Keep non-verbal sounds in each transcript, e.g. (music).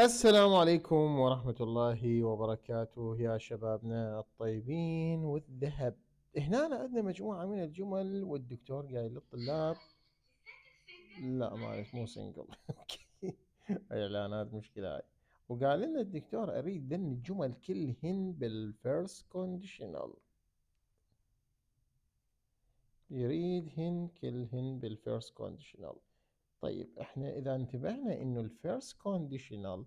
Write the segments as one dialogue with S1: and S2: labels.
S1: السلام عليكم ورحمة الله وبركاته يا شبابنا الطيبين والذهب هنا عندنا مجموعة من الجمل والدكتور قايل للطلاب لا معلش مو سنجل (laughs) اعلانات مشكلة هاي وقال لنا الدكتور اريد ان الجمل كلهن بالفيرست كونديشنال يريدهن كلهن بالفيرست كونديشنال طيب احنا اذا انتبهنا انه الفيرست كونديشنال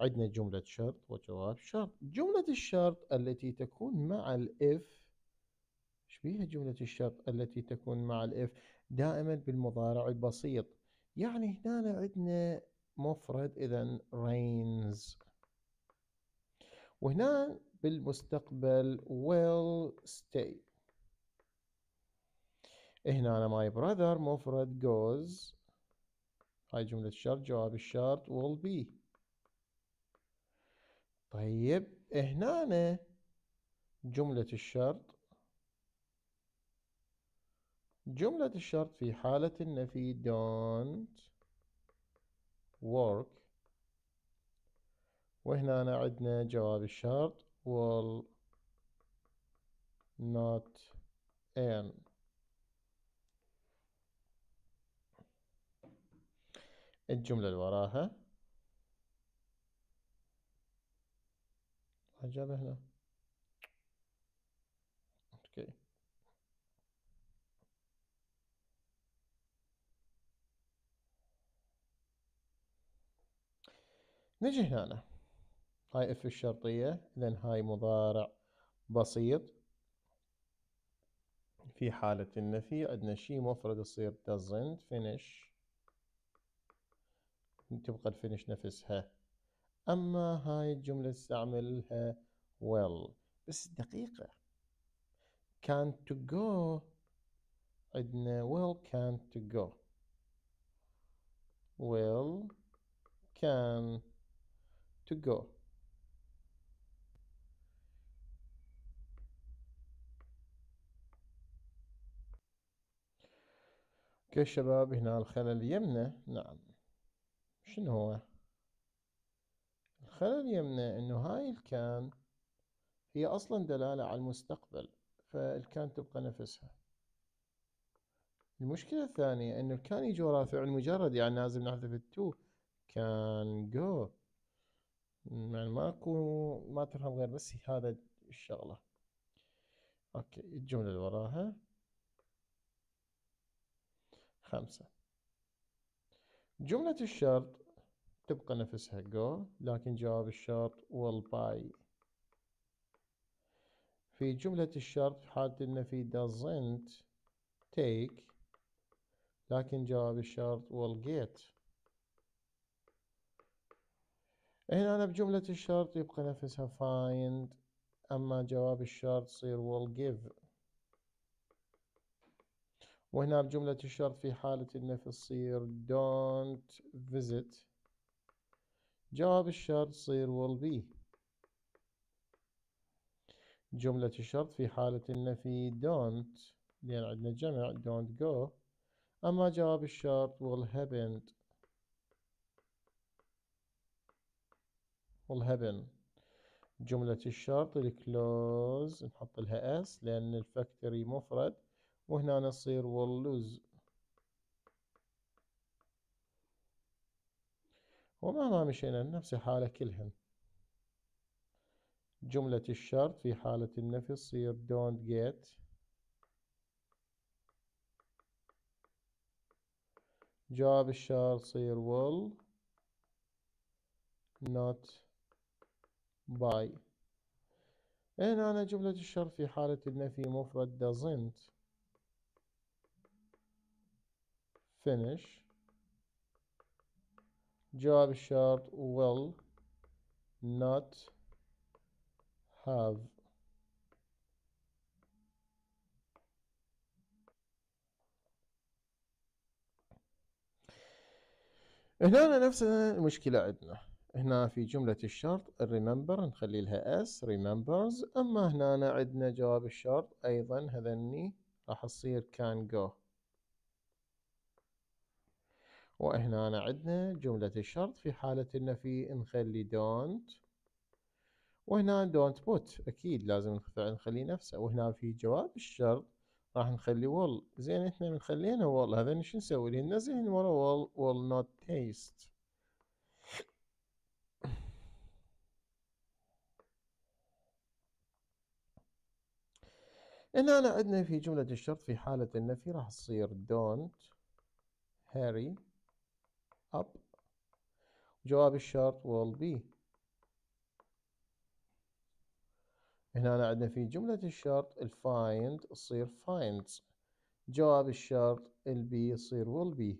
S1: عندنا جملة شرط وجواب شرط جملة الشرط التي تكون مع الاف شبيها جملة الشرط التي تكون مع الاف دائما بالمضارع البسيط يعني هنا عندنا مفرد اذا rains وهنا بالمستقبل will stay هنا ماي brother مفرد goes هاي جملة الشرط جواب الشرط will be طيب هنا جملة الشرط جملة الشرط في حالة النفي don't work وهنا عندنا جواب الشرط will not end الجملة اللي وراها جابه هنا اوكي نجي هنا هاي اف الشرطية اذا هاي مضارع بسيط في حالة النفي عندنا شي مفرد يصير doesn't finish تبقى الفينش نفسها أما هاي الجملة تستعملها well بس دقيقة كان to go عندنا well can to go well can to go اوكي شباب هنا الخلل يمنا نعم شنو هو الخلل يمنع انه هاي الكان هي اصلا دلالة على المستقبل فالكان تبقى نفسها المشكلة الثانية انه الكان يجي رافع المجرد يعني لازم نحذف التو كان جو يعني ماكو ما تفهم غير بس هذا الشغلة اوكي الجملة اللي وراها خمسة جملة الشرط تبقى نفسها go لكن جواب الشرط will buy في جملة الشرط في حالة إن في doesn't take لكن جواب الشرط will get هنا أنا بجملة الشرط يبقى نفسها find أما جواب الشرط يصير will give وهنا بجملة الشرط في حالة النفي تصير don't visit جواب الشرط صير will be جملة الشرط في حالة النفي don't لأن عندنا جمع don't go أما جواب الشرط will happen will happen جملة الشرط close نحط لها اس لأن الفاكتوري مفرد وهنا نصير will lose ومهما مشينا نفس حالة كلهن جملة الشرط في حالة النفي تصير don't get جواب الشرط صير will not buy هنا أنا جملة الشرط في حالة النفي مفرد doesn't finish جواب الشرط will not have هنا نفس المشكلة عندنا هنا في جملة الشرط remember نخلي لها s remembers أما هنا عندنا جواب الشرط أيضا هذني راح تصير can go وهنا عندنا جملة الشرط في حالة النفي نخلي don't وهنا don't put أكيد لازم نخليه نفسه وهنا في جواب الشرط راح نخلي will زين احنا من خلينا will هذا شو نسوي لهن نزهن ورا will will not taste هنا عندنا في جملة الشرط في حالة النفي راح تصير don't hurry up جواب الشرط will be هنا عندنا في جملة الشرط ال find تصير finds جواب الشرط ال be يصير will be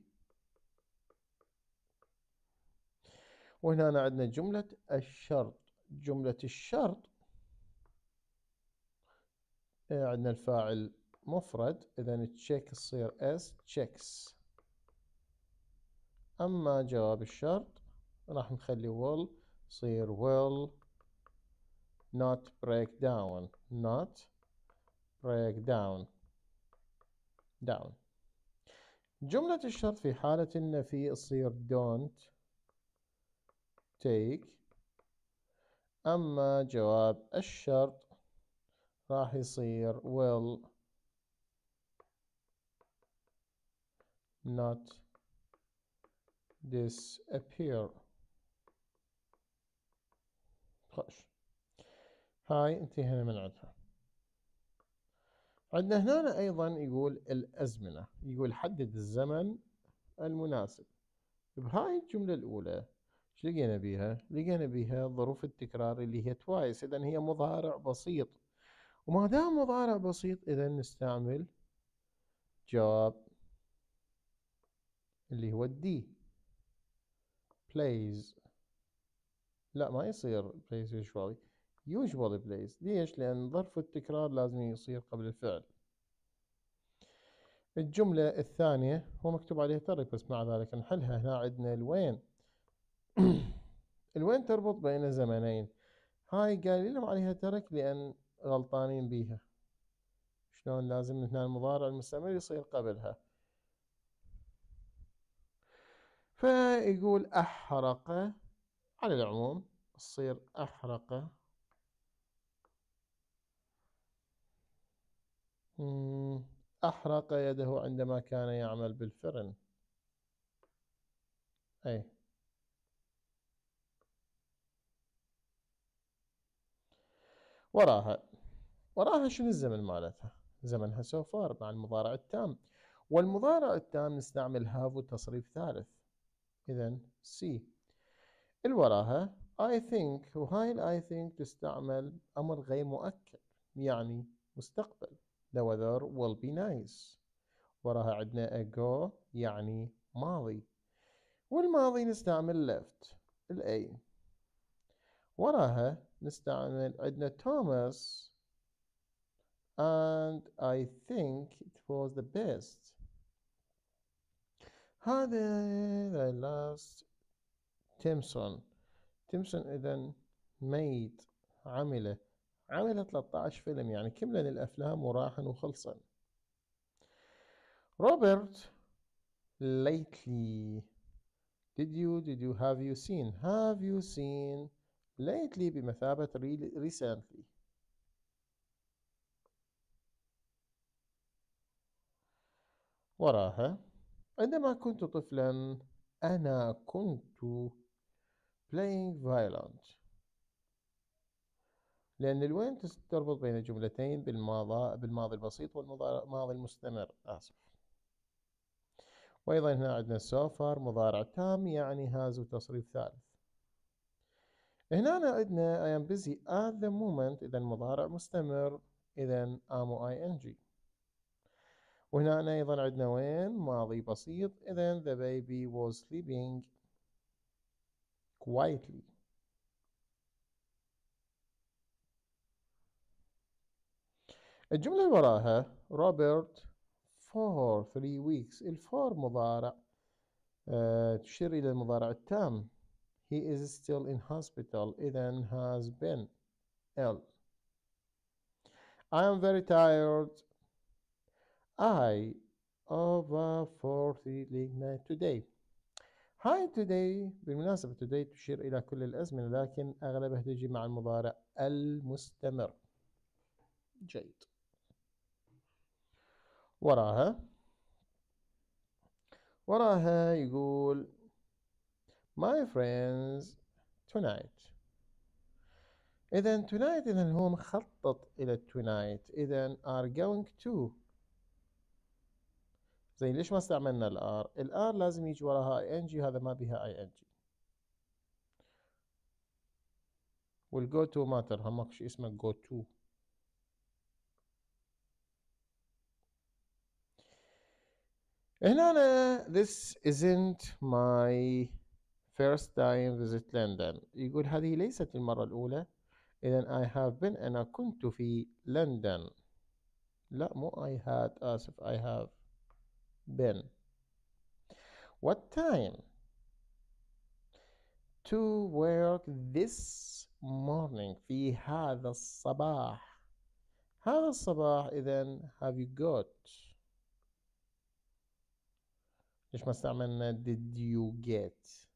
S1: وهنا عندنا جملة الشرط جملة الشرط عندنا الفاعل مفرد اذا check تصير as checks أما جواب الشرط راح نخلي will يصير will not break down not break down down جملة الشرط في حالة النفي تصير don't take أما جواب الشرط راح يصير will not disappear خش هاي انتهينا من عندها عندنا هنا ايضا يقول الازمنه يقول حدد الزمن المناسب بهاي الجمله الاولى ايش لقينا بيها؟ لقينا بيها ظروف التكرار اللي هي توايس اذا هي مضارع بسيط وما دام مضارع بسيط اذا نستعمل جواب اللي هو الدي plays لا ما يصير plays usually usually plays ليش؟ لأن ظرف التكرار لازم يصير قبل الفعل الجملة الثانية هو مكتوب عليها تري بس مع ذلك نحلها هنا عندنا الوين (coughs) الوين تربط بين زمنين هاي قال لهم عليها ترك لأن غلطانين بيها شلون لازم هنا المضارع المستمر يصير قبلها فيقول أحرق على العموم تصير أحرق أحرق يده عندما كان يعمل بالفرن أي وراها وراها شنو الزمن مالتها زمنها سوفار مع المضارع التام والمضارع التام نستعمل هاف وتصريف ثالث إذا C الوراها I think وهاي ال I think تستعمل أمر غير مؤكد يعني مستقبل the weather will be nice وراها عندنا ago يعني ماضي والماضي نستعمل left ال A وراها نستعمل عندنا Thomas and I think it was the best هذا لاست تيمسون تيمسون اذا ميت عمله عمل 13 فيلم يعني كملن الافلام وراحن وخلصن روبرت lately did you did you have you seen have you seen lately بمثابة recently وراها عندما كنت طفلا أنا كنت playing violent لأن الوين تربط بين الجملتين بالماضي بالماضي البسيط والماضي المستمر آسف وأيضا هنا عندنا سوفر مضارع تام يعني هاز وتصريف ثالث هنا عندنا I am busy at the moment إذا مضارع مستمر إذا am ing وهنا أيضا عندنا وين ماضي بسيط إذن the baby was sleeping quietly الجملة وراها Robert for three weeks الفور مضارع تشير إلى المضارع التام he is still in hospital إذن has been ill I am very tired I over 40 lignite today هاي today بالمناسبة today تشير إلى كل الأزمنة لكن أغلبها تجي مع المضارع المستمر جيد وراها وراها يقول My friends tonight إذا tonight إذا هو مخطط إلى tonight إذا are going to زين ليش ما استعملنا الار الار لازم يجي وراها اي ان جي هذا ما بها اي ان جي والجو تو ماتر هم ماكو شيء اسمه جو تو هنا أنا this isn't my first time visit London يقول هذه ليست المرة الأولى إذا I have been أنا كنت في لندن لا مو I had آسف I have been what time to work this morning في هذا الصباح هذا الصباح إذا have you got ليش ما استعملنا did you get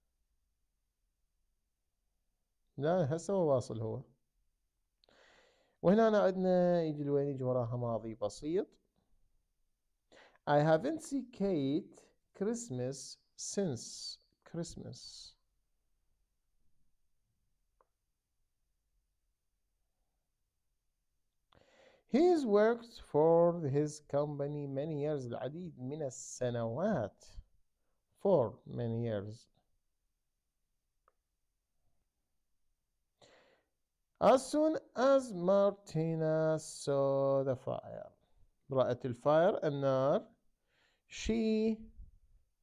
S1: لا هسه هو واصل هو وهنا عندنا يجي لوين يجي وراها ماضي بسيط I haven't seen Kate Christmas since Christmas. He's worked for his company many years العديد من السنوات for many years As soon as Martina saw the fire رأت الفاير النار شي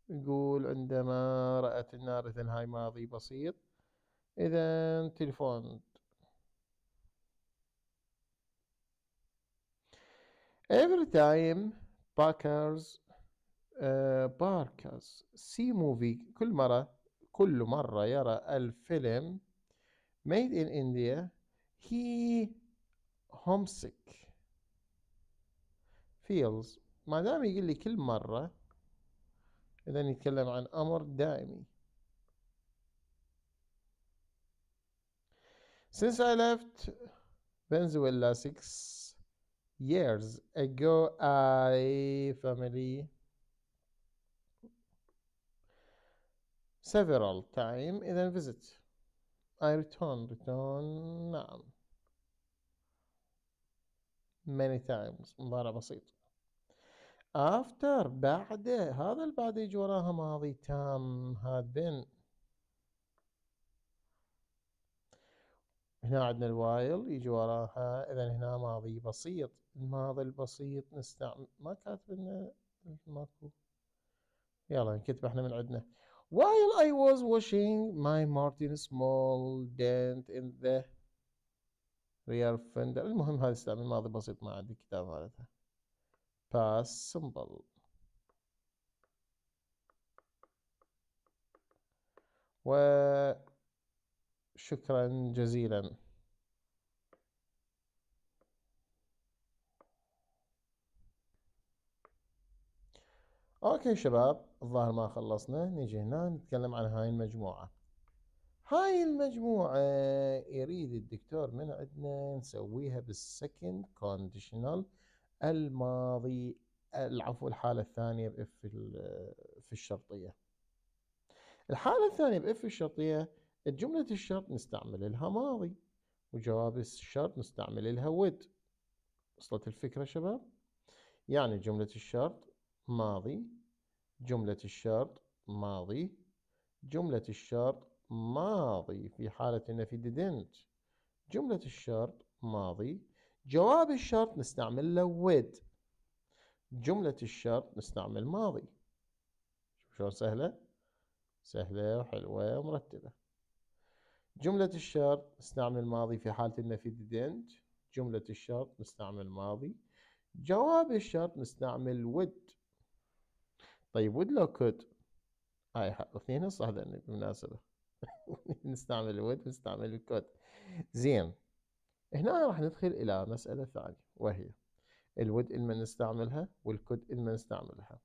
S1: يقول عندما رأت النار إذن هاي ماضي بسيط إذا تلفون Every time Parkers uh, Parkers see movie كل مرة كل مرة يرى الفيلم made in India he homesick feels ما دام يقول لي كل مرة إذا يتكلم عن أمر دائمي Since I left Venezuela six years ago, I family several time إذا visit I return return نعم many times مضارع بسيط after بعد هذا اللي بعد يجي وراها ماضي تام had been هنا عندنا الوايل يجي وراها اذا هنا ماضي بسيط الماضي البسيط نستعمل ما كاتب لنا ماكو يلا نكتب احنا من عندنا while I was washing my Martin small dent in the rear fender المهم هذا استعمل ماضي بسيط ما عندي كتاب مالتها باس سمبل وشكرا جزيلا اوكي شباب الظاهر ما خلصنا نجي هنا نتكلم عن هاي المجموعة هاي المجموعة يريد الدكتور من عندنا نسويها بالسكند كونديشنال الماضي العفو الحالة الثانية بإف في الشرطية الحالة الثانية بإف الشرطية جملة الشرط نستعمل لها ماضي وجواب الشرط نستعمل لها ود وصلت الفكرة شباب يعني جملة الشرط ماضي جملة الشرط ماضي جملة الشرط ماضي في حالة النفي didn't جملة الشرط ماضي جواب الشرط نستعمل له with جملة الشرط نستعمل ماضي شلون سهلة سهلة وحلوة ومرتبة جملة الشرط نستعمل ماضي في حالة النفي didn't جملة الشرط نستعمل ماضي جواب الشرط نستعمل would طيب would لو could هاي اثنين صح بالمناسبة (laughs) نستعمل would ونستعمل could زين هنا راح ندخل إلى مسألة ثانية وهي الود ما نستعملها والكد ما نستعملها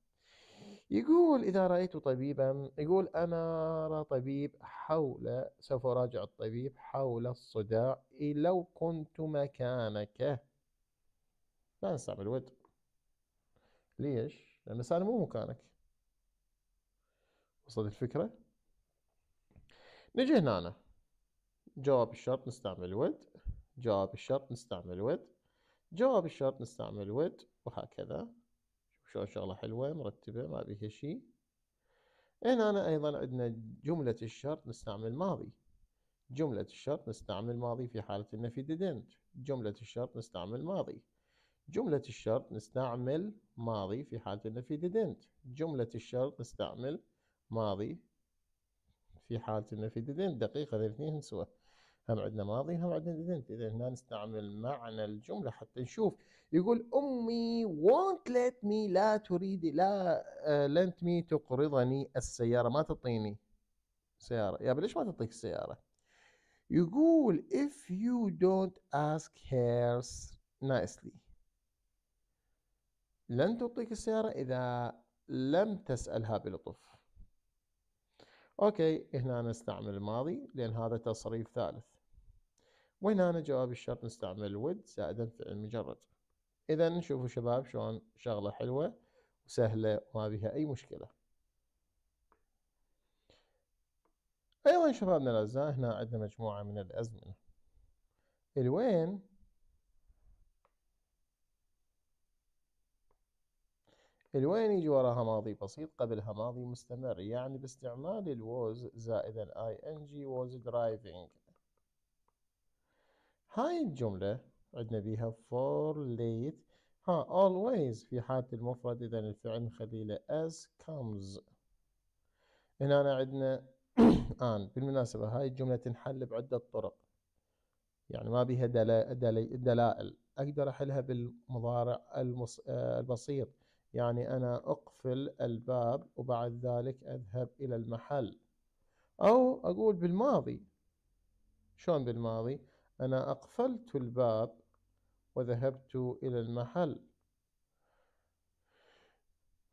S1: يقول إذا رأيت طبيبا يقول أنا أرى طبيب حول سوف أراجع الطبيب حول الصداع لو كنت مكانك لا نستعمل ود ليش؟ لأن أنا مو مكانك وصلت الفكرة؟ نجي هنا أنا. جواب الشرط نستعمل ود جواب الشرط نستعمل ود جواب الشرط نستعمل ود وهكذا شلون شغلة حلوة مرتبة ما بيها شيء هنا أنا أيضا عندنا جملة الشرط نستعمل ماضي جملة الشرط نستعمل ماضي في حالة النفي didn't جملة الشرط نستعمل ماضي جملة الشرط نستعمل ماضي في حالة النفي didn't جملة الشرط نستعمل ماضي في حالة النفي didn't دقيقة الاثنين سوا هم عندنا ماضي هم عندنا didn't إذا هنا نستعمل معنى الجملة حتى نشوف يقول أمي won't let me لا تريد لا لنت آه، مي تقرضني السيارة ما تعطيني سيارة يا ليش ما تعطيك السيارة يقول if you don't ask her nicely لن تعطيك السيارة إذا لم تسألها بلطف اوكي هنا نستعمل الماضي لان هذا تصريف ثالث وين أنا جواب الشرط نستعمل would زائدا فعل مجرد إذا شوفوا شباب شلون شغلة حلوة وسهلة وما بها أي مشكلة أيضا شبابنا الأعزاء هنا عندنا مجموعة من الأزمنة الوين الوين يجي وراها ماضي بسيط قبلها ماضي مستمر يعني باستعمال الووز زائدا اي ان جي ووز درايفنج هاي الجملة عندنا بيها for late ها always في حالة المفرد إذا الفعل نخلي له as comes هنا أنا عندنا (clears throat) آن بالمناسبة هاي الجملة تنحل بعدة طرق يعني ما بيها دلائل أقدر أحلها بالمضارع المص... آه، البسيط يعني أنا أقفل الباب وبعد ذلك أذهب إلى المحل أو أقول بالماضي شلون بالماضي؟ أنا أقفلت الباب وذهبت إلى المحل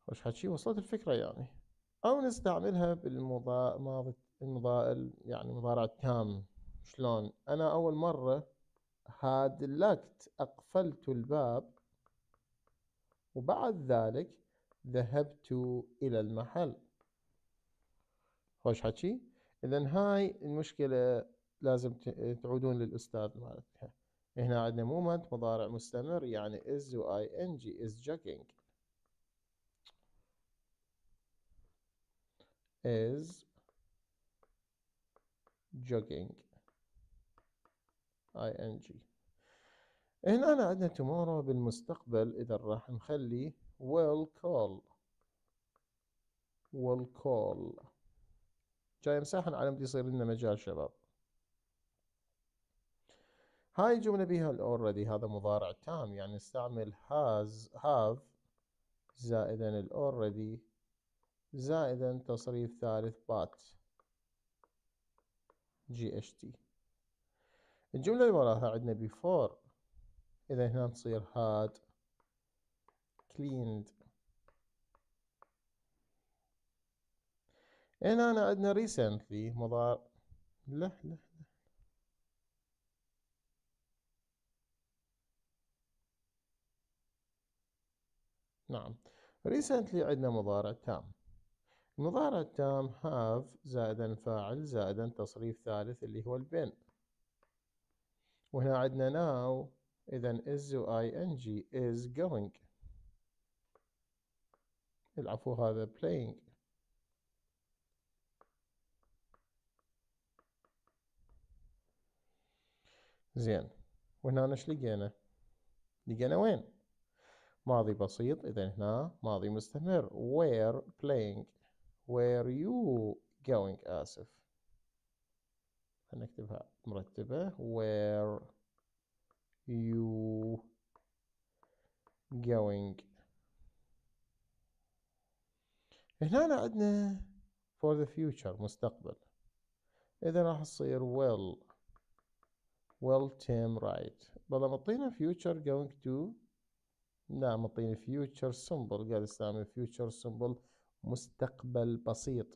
S1: وش حتشي وصلت الفكرة يعني أو نستعملها بالمضاء ماضي يعني مضارع تام شلون أنا أول مرة هادلكت أقفلت الباب وبعد ذلك ذهبت إلى المحل وش حكي إذا هاي المشكلة لازم تعودون للاستاذ مالتها هنا عندنا مومنت مضارع مستمر يعني از و ان جي از jogging is jogging ing هنا أنا عندنا tomorrow بالمستقبل إذا راح نخلي will call will call جاي مساحن على يصير لنا مجال شباب هاي الجملة بيها الاوريدي هذا مضارع تام يعني نستعمل has have زائدا الاوريدي زائدا تصريف ثالث بات جي تي الجملة اللي وراها عندنا before إذا هنا تصير had cleaned هنا عندنا recently مضارع له له نعم recently عندنا مضارع تام المضارع التام have زائدا فاعل زائدا تصريف ثالث اللي هو البن وهنا عندنا now إذا is و ing is going العفو هذا playing زين وهنا ايش لقينا؟ لقينا وين؟ ماضي بسيط إذا هنا ماضي مستمر were playing where you going آسف نكتبها مرتبة where you going هنا عندنا for the future مستقبل إذا راح تصير will will Tim right بلا مطينا future going to لا معطيني فيوتشر سمبل قال استعمل فيوتشر سمبل مستقبل بسيط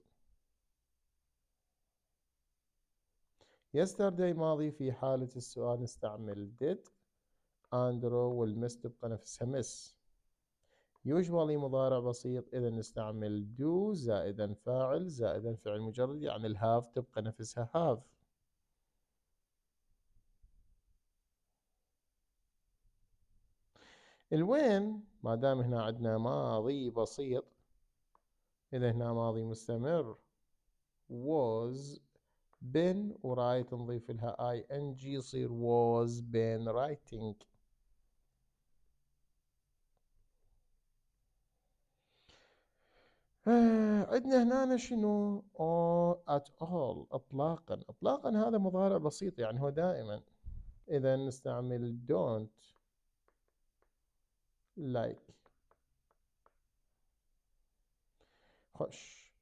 S1: يسترداي ماضي في حالة السؤال نستعمل did أندرو والمس تبقى نفسها مس usually مضارع بسيط إذا نستعمل do زائدا فاعل زائدا فعل مجرد يعني الهاف تبقى نفسها have الوين ما دام هنا عندنا ماضي بسيط إذا هنا ماضي مستمر was been ورايت نضيف لها اي ان جي يصير was been writing (sighs) عندنا هنا شنو at all اطلاقا اطلاقا هذا مضارع بسيط يعني هو دائما اذا نستعمل don't لايك خش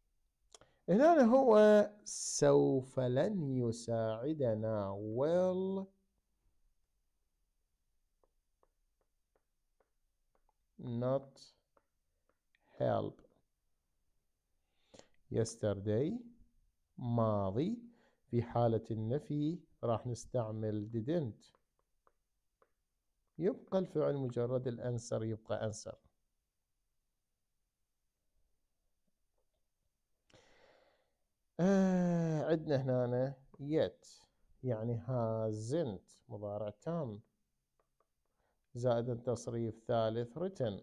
S1: هنا هو سوف لن يساعدنا will not help yesterday ماضي في حالة النفي راح نستعمل didn't يبقى الفعل مجرد الأنسر يبقى أنسر آه عندنا هنا يت يعني هازنت مضارع تام زائد التصريف ثالث رتن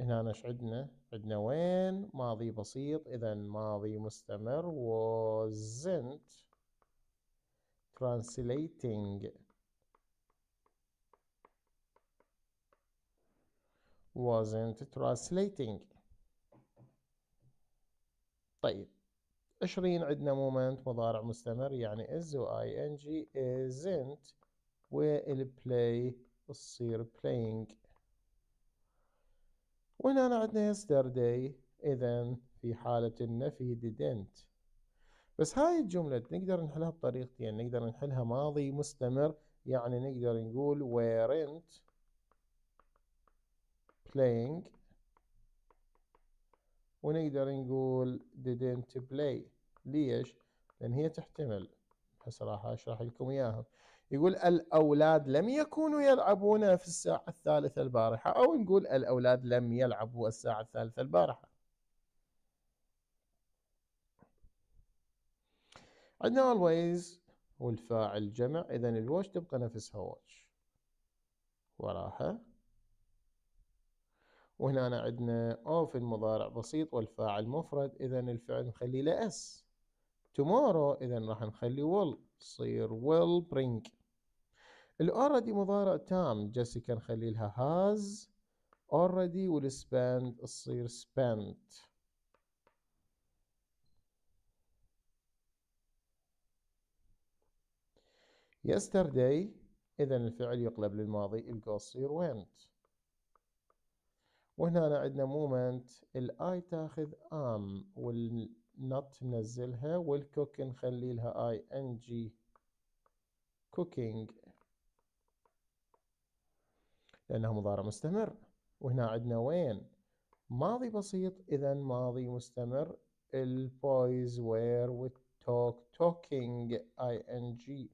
S1: هنا ايش عندنا؟ عندنا وين؟ ماضي بسيط اذا ماضي مستمر وزنت translating wasn't translating طيب 20 عندنا مومنت مضارع مستمر يعني is و ing isn't play تصير playing وهنا عندنا yesterday إذا في حالة النفي didn't بس هاي الجملة نقدر نحلها بطريقتين نقدر نحلها ماضي مستمر يعني نقدر نقول weren't playing ونقدر نقول didn't play ليش؟ لأن هي تحتمل هسه راح أشرح لكم إياها يقول الأولاد لم يكونوا يلعبون في الساعة الثالثة البارحة أو نقول الأولاد لم يلعبوا الساعة الثالثة البارحة عندنا always والفاعل جمع إذا الواتش تبقى نفسها watch وراها وهنا عندنا اوف المضارع بسيط والفاعل مفرد إذا الفعل نخلي له اس tomorrow إذا راح نخلي will تصير will bring الاوريدي مضارع تام جيسيكا نخلي لها has already والسبند تصير spent yesterday إذا الفعل يقلب للماضي الجو تصير went وهنا عندنا moment الاي تاخذ am والنط ننزلها والكوك نخلي لها اي ان جي cooking لأنها مضارع مستمر وهنا عندنا وين ماضي بسيط إذا ماضي مستمر البويز وير والتوك توكينج اي ان جي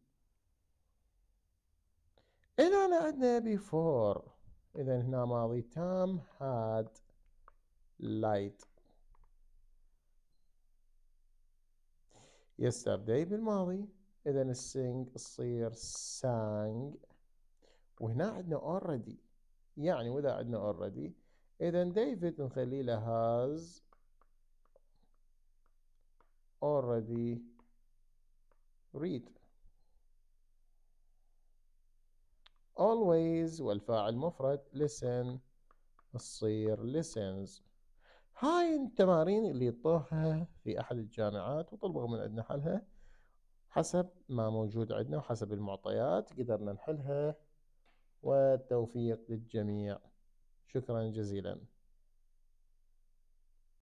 S1: إذا أنا عندنا before إذا هنا ماضي تام had light yesterday بالماضي إذا sing تصير sang وهنا عندنا already يعني وإذا عندنا already إذا ديفيد نخلي له has already read always والفاعل مفرد listen تصير listens هاي التمارين اللي طوها في أحد الجامعات وطلبوا من عندنا حلها حسب ما موجود عندنا وحسب المعطيات قدرنا نحلها والتوفيق للجميع شكرا جزيلا